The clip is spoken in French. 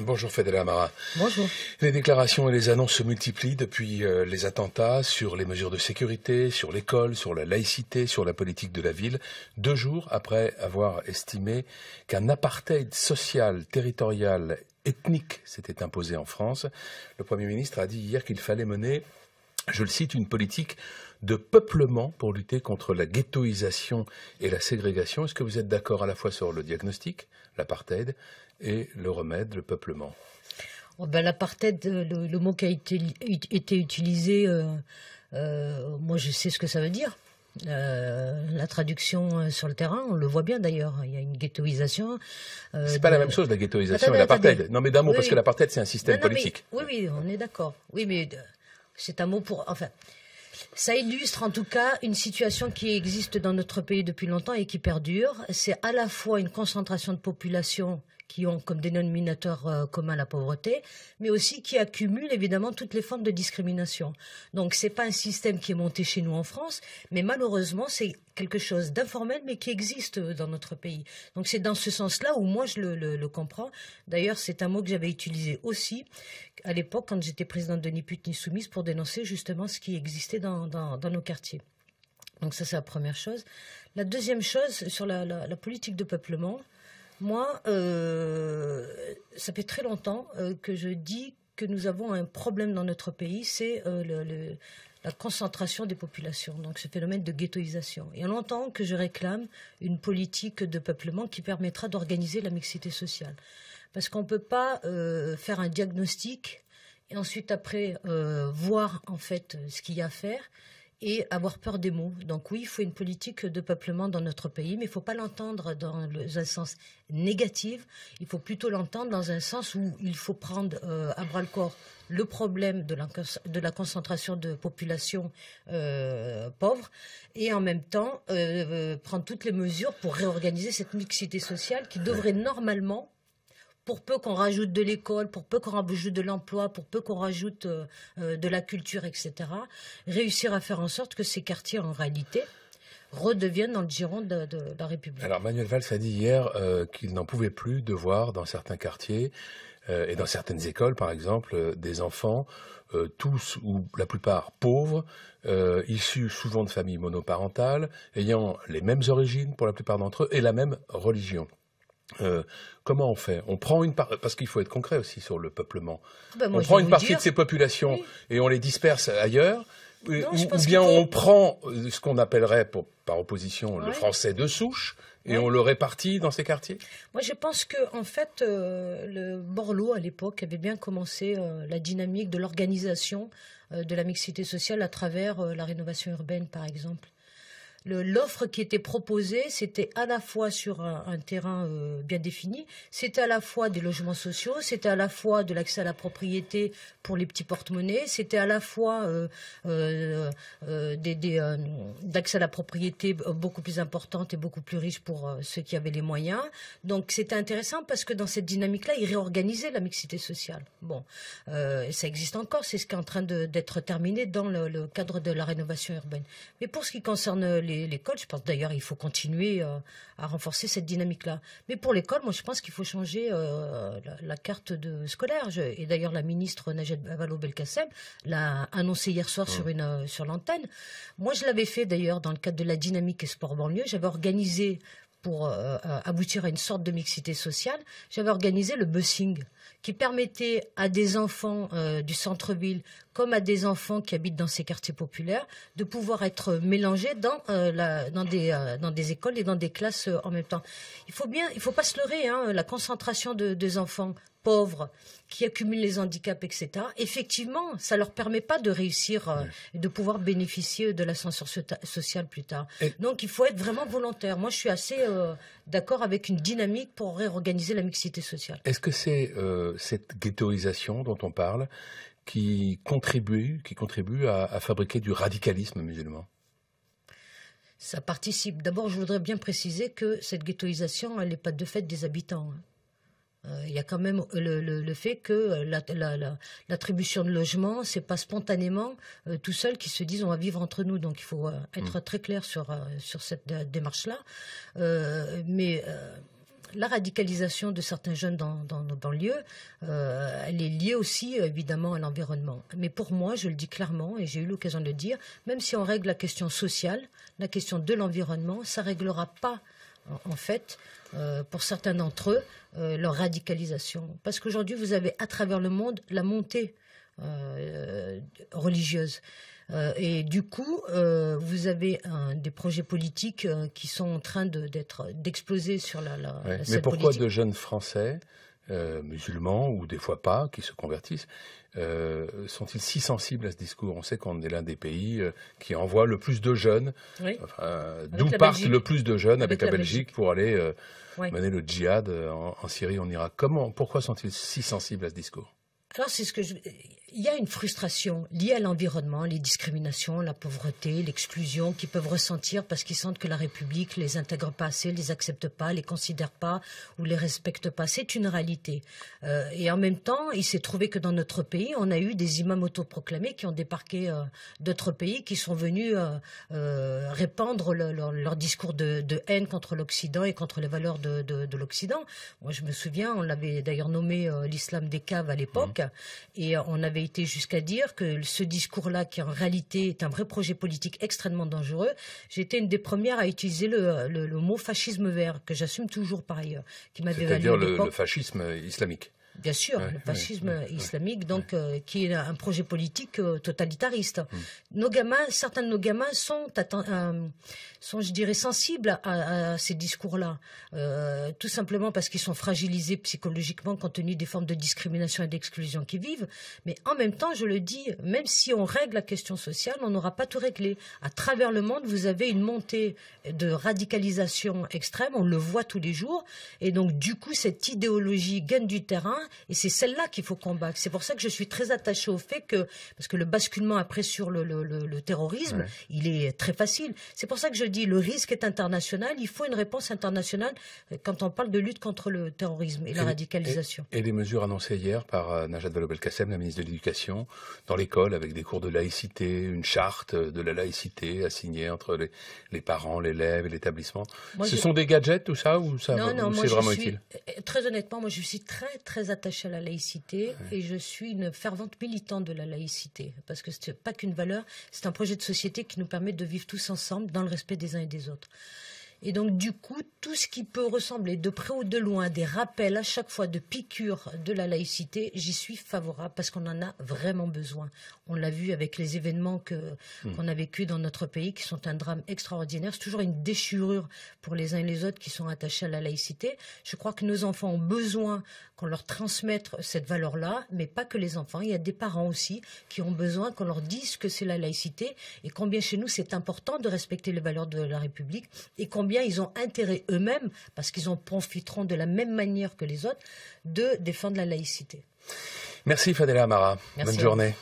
Bonjour Fedela Amara. Bonjour. Les déclarations et les annonces se multiplient depuis euh, les attentats sur les mesures de sécurité, sur l'école, sur la laïcité, sur la politique de la ville, deux jours après avoir estimé qu'un apartheid social, territorial, ethnique s'était imposé en France. Le Premier ministre a dit hier qu'il fallait mener, je le cite, une politique de peuplement pour lutter contre la ghettoisation et la ségrégation. Est-ce que vous êtes d'accord à la fois sur le diagnostic, l'apartheid, et le remède, le peuplement. Oh, ben, l'apartheid, euh, le, mot qui a été, utilisé, euh, euh, moi je sais ce que ça veut dire. la traduction sur le terrain, on le voit bien d'ailleurs. Il y a une ghettoisation. Ce c'est pas la même chose la ghettoisation et l'apartheid. Non, mais d'un mot parce que l'apartheid c'est un système politique. oui, oui, on est d'accord. Oui, mais c'est un mot pour. Enfin, ça illustre en tout cas une situation qui existe dans notre pays depuis longtemps et qui perdure. C'est à la fois une concentration de population qui ont comme dénominateur euh, commun la pauvreté, mais aussi qui accumulent évidemment toutes les formes de discrimination. Donc ce n'est pas un système qui est monté chez nous en France, mais malheureusement c'est quelque chose d'informel mais qui existe euh, dans notre pays. Donc c'est dans ce sens-là où moi je le, comprends. D'ailleurs c'est un mot que j'avais utilisé aussi à l'époque quand j'étais présidente de Ni Ni Soumise pour dénoncer justement ce qui existait dans, nos quartiers. Donc ça c'est la première chose. La deuxième chose sur la politique de peuplement. Moi, euh, ça fait très longtemps euh, que je dis que nous avons un problème dans notre pays, c'est euh, la concentration des populations, donc ce phénomène de ghettoisation. a longtemps que je réclame une politique de peuplement qui permettra d'organiser la mixité sociale. Parce qu'on ne peut pas faire un diagnostic et ensuite après voir en fait ce qu'il y a à faire et avoir peur des mots. Donc oui, il faut une politique de peuplement dans notre pays, mais il ne faut pas l'entendre dans un sens négatif, il faut plutôt l'entendre dans un sens où il faut prendre euh, à bras le corps le problème de la, concentration de population euh, pauvre et en même temps euh, prendre toutes les mesures pour réorganiser cette mixité sociale qui devrait normalement pour peu qu'on rajoute de l'école, pour peu qu'on rajoute de l'emploi, pour peu qu'on rajoute euh, euh, de la culture, etc., réussir à faire en sorte que ces quartiers, en réalité, redeviennent dans le giron de, la République. Alors Manuel Valls a dit hier euh, qu'il n'en pouvait plus de voir dans certains quartiers et dans certaines écoles, par exemple, des enfants, tous ou la plupart pauvres, issus souvent de familles monoparentales, ayant les mêmes origines pour la plupart d'entre eux et la même religion. Euh, comment on fait On prend une parce qu'il faut être concret aussi sur le peuplement. Ah bah, on prend une partie de ces populations et on les disperse ailleurs. ou, bien on prend euh, ce qu'on appellerait, par opposition, le français de souche, et on le répartit dans ces quartiers Moi, je pense que, en fait, euh, le Borloo, à l'époque, avait bien commencé la dynamique de l'organisation de la mixité sociale à travers la rénovation urbaine, par exemple l'offre qui était proposée, c'était à la fois sur un, terrain euh, bien défini, c'était à la fois des logements sociaux, c'était à la fois de l'accès à la propriété pour les petits porte-monnaies, c'était à la fois euh, euh, des, d'accès à la propriété beaucoup plus importante et beaucoup plus riche pour ceux qui avaient les moyens. Donc c'était intéressant parce que dans cette dynamique-là, ils réorganisaient la mixité sociale. Bon, ça existe encore, c'est ce qui est en train d'être terminé dans le, le cadre de la rénovation urbaine. Mais pour ce qui concerne les l'école. Je pense d'ailleurs il faut continuer euh, à renforcer cette dynamique-là. Mais pour l'école, moi je pense qu'il faut changer euh, la, carte de scolaire. et d'ailleurs la ministre Najat bavalo belkacem l'a annoncé hier soir sur euh, sur l'antenne. Moi je l'avais fait d'ailleurs dans le cadre de la dynamique et sport banlieue. J'avais organisé pour euh, euh, aboutir à une sorte de mixité sociale, j'avais organisé le busing qui permettait à des enfants euh, du centre-ville comme à des enfants qui habitent dans ces quartiers populaires de pouvoir être mélangés dans, des, écoles et dans des classes en même temps. Il faut faut pas se leurrer, hein, la concentration de, des enfants pauvres qui accumulent les handicaps, etc., effectivement, ça ne leur permet pas de réussir et euh, de pouvoir bénéficier de l'ascenseur social plus tard. Donc il faut être vraiment volontaire. Moi, je suis assez euh, d'accord avec une dynamique pour réorganiser la mixité sociale. Est-ce que c'est euh, cette ghettoisation dont on parle qui contribue, qui contribue à, à fabriquer du radicalisme musulman ça participe. D'abord, je voudrais bien préciser que cette ghettoisation, elle n'est pas de fait des habitants. Hein. Euh, il y a quand même euh, le, fait que euh, l'attribution de logements, n'est pas spontanément tout seul qui se disent on va vivre entre nous. Donc il faut mm. être très clair sur, cette démarche-là. mais la radicalisation de certains jeunes dans, nos banlieues, elle est liée aussi évidemment à l'environnement. Mais pour moi, je le dis clairement et j'ai eu l'occasion de le dire, même si on règle la question sociale, la question de l'environnement, ça ne réglera pas en fait, euh, pour certains d'entre eux, euh, leur radicalisation. Parce qu'aujourd'hui, vous avez à travers le monde la montée euh, religieuse. et du coup, vous avez des projets politiques qui sont en train d'exploser sur la, la Mais pourquoi de jeunes Français euh, musulmans, ou des fois pas, qui se convertissent, euh, sont-ils si sensibles à ce discours On sait qu'on est l'un des pays euh, qui envoie le plus de jeunes, d'où partent le plus de jeunes avec, la, Belgique, pour aller mener le djihad en, Syrie, en Irak. Comment, pourquoi sont-ils si sensibles à ce discours c'est ce que je il y a une frustration liée à l'environnement, les discriminations, la pauvreté, l'exclusion qu'ils peuvent ressentir parce qu'ils sentent que la République les intègre pas assez, les accepte pas, les considère pas ou les respecte pas. C'est une réalité. Euh, et en même temps, il s'est trouvé que dans notre pays, on a eu des imams autoproclamés qui ont débarqué euh, d'autres pays, qui sont venus euh, répandre leur, discours de, haine contre l'Occident et contre les valeurs de, l'Occident. Moi, je me souviens, on l'avait d'ailleurs nommé l'islam des caves à l'époque, mmh. et on avait été jusqu'à dire que ce discours-là, qui en réalité est un vrai projet politique extrêmement dangereux, j'ai été une des premières à utiliser le, mot fascisme vert, que j'assume toujours par ailleurs. C'est-à-dire le fascisme islamique Bien sûr, le fascisme islamique, donc euh, qui est un projet politique euh, totalitariste. Mm. Nos gamins, certains de nos gamins sont, euh, je dirais, sensibles à ces discours-là, tout simplement parce qu'ils sont fragilisés psychologiquement compte tenu des formes de discrimination et d'exclusion qu'ils vivent. Mais en même temps, je le dis, même si on règle la question sociale, on n'aura pas tout réglé. À travers le monde, vous avez une montée de radicalisation extrême, on le voit tous les jours, et donc du coup, cette idéologie gagne du terrain et c'est celle-là qu'il faut combattre. C'est pour ça que je suis très attachée au fait que, parce que le basculement après sur le, terrorisme, il est très facile. C'est pour ça que je dis le risque est international. Il faut une réponse internationale euh, quand on parle de lutte contre le terrorisme et, la radicalisation. Et, les mesures annoncées hier par euh, Najat Vallaud-Belkacem, la ministre de l'Éducation, dans l'école avec des cours de laïcité, une charte de la laïcité à signer entre les, parents, l'élève et l'établissement. Ce sont des gadgets tout ça ou ça c'est vraiment utile Très honnêtement, moi je suis très très attachée attachée à la laïcité et je suis une fervente militante de la laïcité parce que ce n'est pas qu'une valeur, c'est un projet de société qui nous permet de vivre tous ensemble dans le respect des uns et des autres. Et donc, du coup, tout ce qui peut ressembler de près ou de loin des rappels à chaque fois de piqûres de la laïcité, j'y suis favorable parce qu'on en a vraiment besoin. On l'a vu avec les événements hmm. qu'on a vécu dans notre pays, qui sont un drame extraordinaire. C'est toujours une déchirure pour les uns et les autres qui sont attachés à la laïcité. Je crois que nos enfants ont besoin qu'on leur transmette cette valeur-là, mais pas que les enfants. Il y a des parents aussi qui ont besoin qu'on leur dise que c'est la laïcité et combien chez nous c'est important de respecter les valeurs de la République et combien ils ont intérêt eux-mêmes, parce qu'ils en profiteront de la même manière que les autres, de défendre la laïcité. Merci Fadela Amara. Bonne journée.